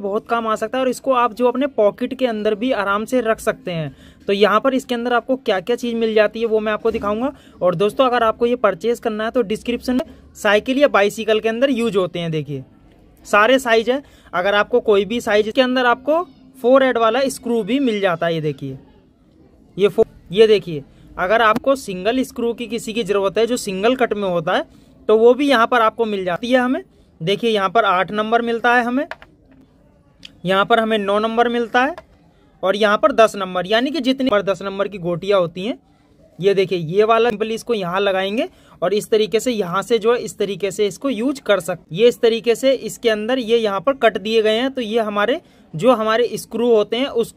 बहुत काम आ सकता है और इसको आप जो अपने पॉकेट के अंदर भी आराम से रख सकते हैं तो यहाँ पर इसके अंदर आपको क्या क्या चीज़ मिल जाती है वो मैं आपको दिखाऊंगा और दोस्तों अगर आपको ये परचेज करना है तो डिस्क्रिप्शन में साइकिल या बाइसिकल के अंदर यूज होते हैं देखिए सारे साइज है अगर आपको कोई भी साइज के अंदर आपको फोर एड वाला स्क्रू भी मिल जाता है ये देखिए ये फोर ये देखिए अगर आपको सिंगल स्क्रू की किसी की ज़रूरत है जो सिंगल कट में होता है तो वो भी यहाँ पर आपको मिल जाती है हमें देखिए यहाँ पर आठ नंबर मिलता है हमें यहाँ पर हमें नौ नंबर मिलता है और यहाँ पर दस नंबर यानी कि जितनी पर दस नंबर की गोटियाँ होती हैं ये देखिए ये वाला सिंपली इसको यहाँ लगाएंगे और इस तरीके से यहाँ से जो है इस तरीके से इसको यूज कर सकते ये इस तरीके से इसके अंदर ये यहाँ पर कट दिए गए हैं तो ये हमारे जो हमारे स्क्रू होते हैं उसको